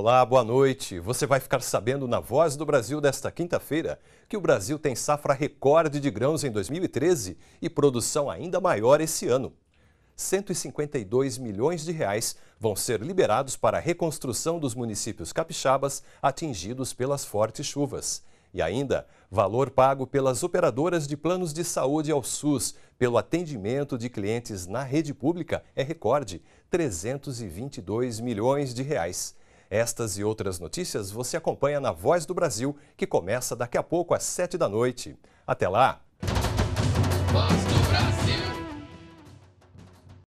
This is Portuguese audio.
Olá, boa noite. Você vai ficar sabendo na Voz do Brasil desta quinta-feira que o Brasil tem safra recorde de grãos em 2013 e produção ainda maior esse ano. 152 milhões de reais vão ser liberados para a reconstrução dos municípios capixabas atingidos pelas fortes chuvas. E ainda, valor pago pelas operadoras de planos de saúde ao SUS pelo atendimento de clientes na rede pública é recorde, 322 milhões de reais. Estas e outras notícias você acompanha na Voz do Brasil, que começa daqui a pouco às 7 da noite. Até lá! Nossa.